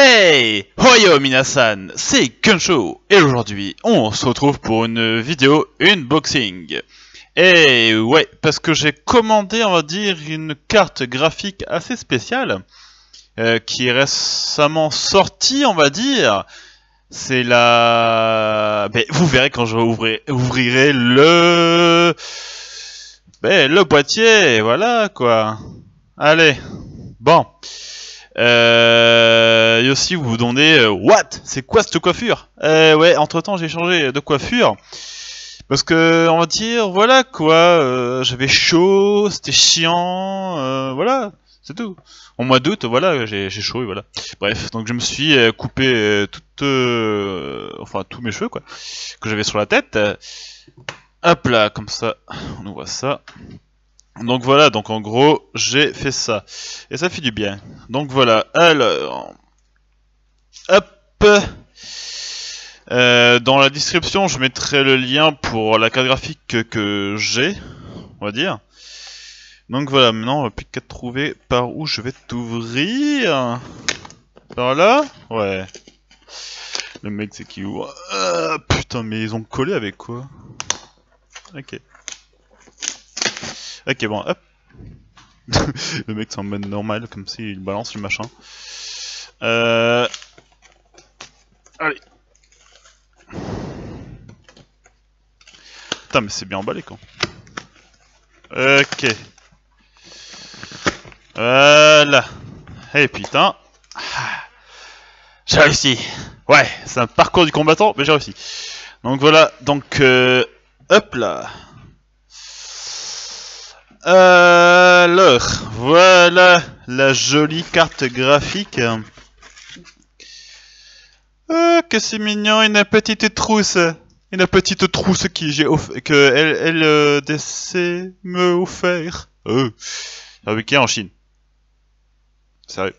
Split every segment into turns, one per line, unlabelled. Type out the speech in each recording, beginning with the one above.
Hey Hoyo Minasan, c'est Kunsho et aujourd'hui on se retrouve pour une vidéo unboxing. Et ouais, parce que j'ai commandé on va dire une carte graphique assez spéciale euh, qui est récemment sortie on va dire. C'est la... Ben, vous verrez quand je ouvrirai le... Ben, le boîtier, voilà quoi. Allez, bon. Euh, et aussi, vous vous demandez, euh, What C'est quoi cette coiffure euh, Ouais, entre temps, j'ai changé de coiffure. Parce que, on va dire, voilà quoi, euh, j'avais chaud, c'était chiant, euh, voilà, c'est tout. En mois d'août, voilà, j'ai chaud voilà. Bref, donc je me suis coupé enfin, tous mes cheveux quoi, que j'avais sur la tête. Hop là, comme ça, on voit ça. Donc voilà, donc en gros, j'ai fait ça. Et ça fait du bien. Donc voilà, alors... Hop euh, Dans la description, je mettrai le lien pour la carte graphique que, j'ai, on va dire. Donc voilà, maintenant, on va plus qu'à trouver par où je vais t'ouvrir. Par là Ouais. Le mec, c'est qui ouvre. putain, mais ils ont collé avec quoi Ok. Ok, bon, hop. le mec c'est en mode normal, comme s'il balance le machin. Euh... Allez. Putain, mais c'est bien emballé, quoi. Ok. Voilà. Et eh, putain. J'ai réussi. Ouais, c'est un parcours du combattant, mais j'ai réussi. Donc voilà, donc... Euh... Hop là euh, alors, voilà la jolie carte graphique. Oh, que c'est mignon, une petite trousse. Une petite trousse qui j'ai que elle LDC euh, me offert. Euh, fabriquée en Chine. Sérieux.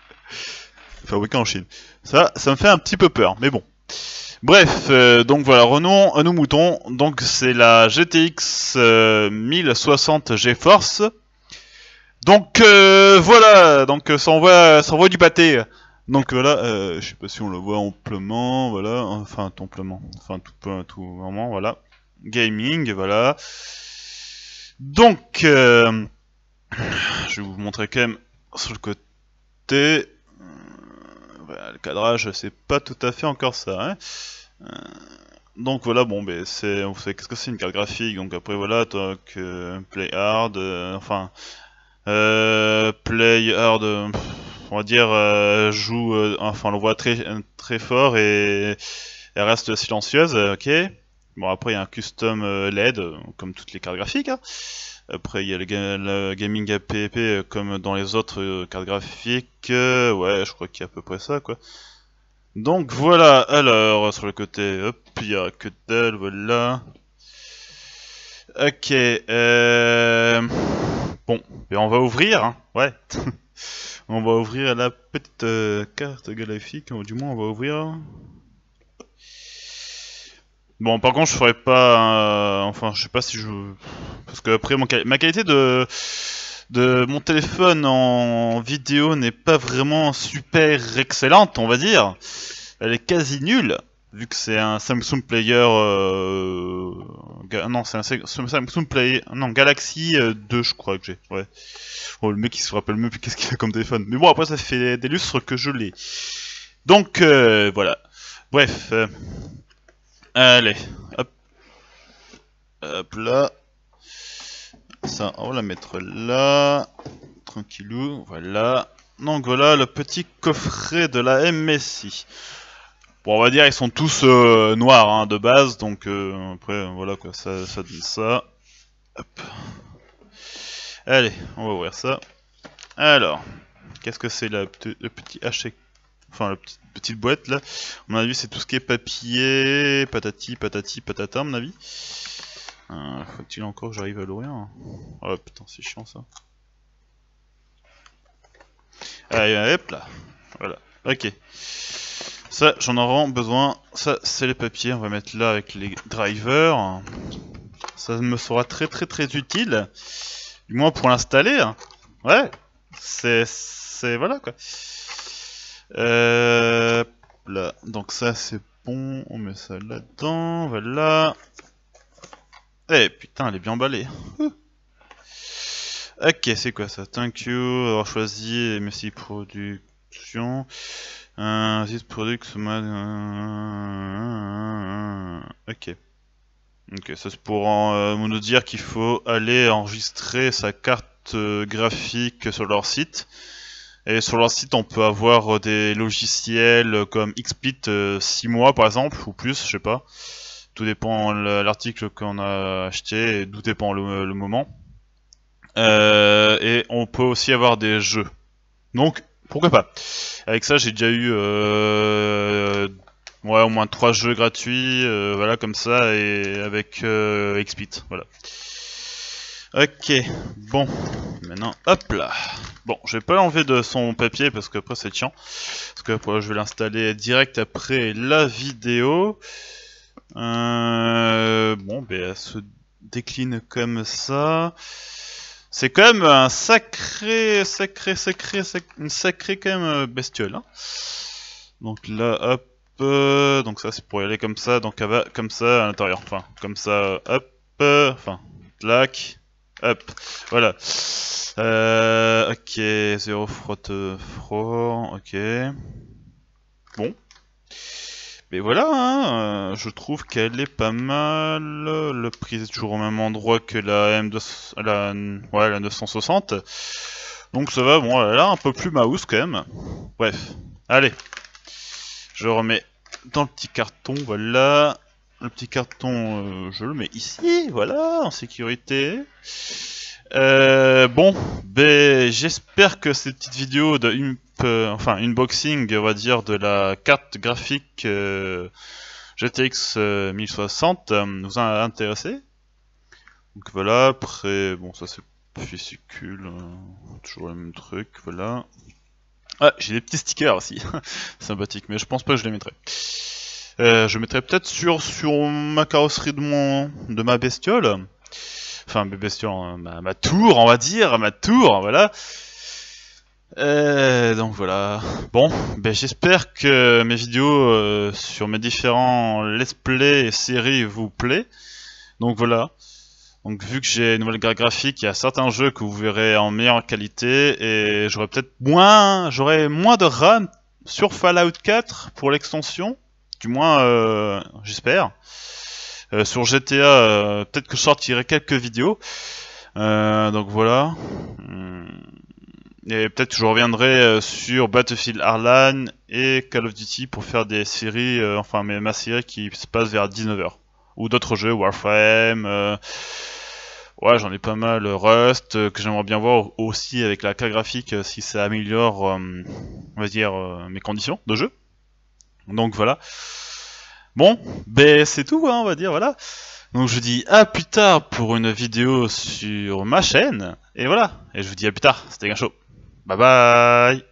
fabriquée en Chine. Ça, ça me fait un petit peu peur, mais bon. Bref, euh, donc voilà, Renault, à nos moutons. Donc c'est la GTX 1060 euh, GeForce. Donc euh, voilà, donc ça envoie, ça envoie du pâté. Donc voilà, je sais pas si on le voit amplement, voilà, enfin amplement, enfin tout peu, tout vraiment, voilà. Gaming, voilà. Donc, je vais vous montrer quand même sur le côté. Bah, le cadrage, c'est pas tout à fait encore ça. Hein. Euh, donc voilà, bon, ben c'est, qu'est-ce que c'est une carte graphique. Donc après voilà, donc... Euh, play hard, euh, enfin, play hard, on va dire joue, enfin, on le voit très très fort et elle reste silencieuse, ok. Bon après il y a un custom LED comme toutes les cartes graphiques. Hein. Après, il y a le, gaming APP euh, comme dans les autres euh, cartes graphiques. Euh, ouais, je crois qu'il y a à peu près ça, quoi. Donc voilà, alors, sur le côté, hop, il y a que dalle, voilà. Ok, euh... Bon, et on va ouvrir, hein. ouais. on va ouvrir la petite carte graphique, du moins on va ouvrir Bon, par contre, je ferai pas. Euh, enfin, je sais pas si je. Parce que après, mon... ma qualité de. De mon téléphone en vidéo n'est pas vraiment super excellente, on va dire. Elle est quasi nulle, vu que c'est un Samsung Player. Euh, non, c'est un Samsung Player. Non, Galaxy 2, euh, je crois que j'ai. Ouais. Oh, le mec, il se rappelle même plus qu'est-ce qu'il a comme téléphone. Mais bon, après, ça fait des lustres que je l'ai. Donc, voilà. Bref. Allez, hop. Hop là. Ça, on va la mettre là. Tranquillou, voilà. Donc voilà le petit coffret de la MSI. Bon, on va dire ils sont tous euh, noirs hein, de base, donc euh, après, voilà quoi, ça, ça donne ça. Allez, on va ouvrir ça. Alors, qu'est-ce que c'est le petit H&K enfin la petite, boîte là. on mon avis, c'est tout ce qui est papier, patati, patati, patata, à mon avis. Euh, faut-il encore que j'arrive à l'ouvrir hein Oh putain, c'est chiant ça. Allez, hop là. Voilà. Ok. Ça, j'en aurai besoin. Ça, c'est les papiers. On va mettre là avec les drivers. Ça me sera très très très utile. Du moins pour l'installer. Hein. Ouais. C'est... Voilà quoi. Euh, là. Donc ça c'est bon, on met ça là-dedans, voilà. Eh putain, elle est bien emballée. ok, c'est quoi ça Thank you, avoir choisi merci production. Euh, this euh, product, euh, ok. Ok, ça c'est pour nous dire qu'il faut aller enregistrer sa carte graphique sur leur site. Et sur leur site, on peut avoir euh, des logiciels euh, comme XSplit 6 euh, mois par exemple, ou plus, je sais pas. Tout dépend l'article qu'on a acheté, et dépend le, moment. et on peut aussi avoir des jeux. Donc, pourquoi pas Avec ça, j'ai déjà eu au moins 3 jeux gratuits, voilà, comme ça, et avec XSplit, voilà. Ok, bon, maintenant. Hop là Bon, je vais pas l'enlever de son papier parce que c'est chiant. Parce que je vais l'installer direct après la vidéo. Euh, bon, ben elle se décline comme ça. C'est quand même un sacré, sacré, sacré, sacré, une sacrée quand même euh, bestiole. Hein. Donc là, hop, euh, donc ça c'est pour y aller comme ça, donc elle va comme ça à l'intérieur, enfin, comme ça, hop, enfin, clac, Hop, voilà. Euh, ok, zéro frotte froid, ok. Bon. Mais voilà, hein, euh, je trouve qu'elle est pas mal. Le prix est toujours au même endroit que la M2, la, 960. Donc ça va, bon, elle un peu plus maousse quand même. Bref, allez. Je remets dans le petit carton, voilà. Le petit carton, euh, je le mets ici, voilà, en sécurité. Euh, bon, ben, j'espère que cette petite vidéo de euh, enfin unboxing, on va dire, de la carte graphique GTX 1060 vous a intéressé. Donc voilà, après, bon, ça c'est fissicule, hein. toujours le même truc, voilà. Ah, j'ai des petits stickers aussi, sympathique, mais je pense pas que je les mettrai. Euh, je mettrai peut-être sur, sur ma carrosserie de, mon, de ma bestiole. Enfin, ma bestiole, hein, ma, tour, on va dire, ma tour, voilà. Euh, donc voilà. Bon, ben, j'espère que mes vidéos euh, sur mes différents let's play et séries vous plaît. Donc voilà. Donc vu que j'ai une nouvelle carte graphique, il y a certains jeux que vous verrez en meilleure qualité et j'aurai peut-être moins, j'aurai moins de RAM sur Fallout 4 pour l'extension du moins euh, j'espère. Euh, sur GTA, euh, peut-être que je sortirai quelques vidéos. donc voilà. Hmm. Et peut-être que je reviendrai sur Battlefield Arlan et Call of Duty pour faire des séries, enfin ma série qui se passe vers 19h. Ou d'autres jeux, Warframe. ouais, j'en ai pas mal. Rust, que j'aimerais bien voir aussi avec la carte graphique si ça améliore, on va dire, mes conditions de jeu. Donc voilà. Bon, ben c'est tout, hein, on va dire, voilà. Donc je vous dis à plus tard pour une vidéo sur ma chaîne, et voilà. Et je vous dis à plus tard, c'était Gachot. Bye bye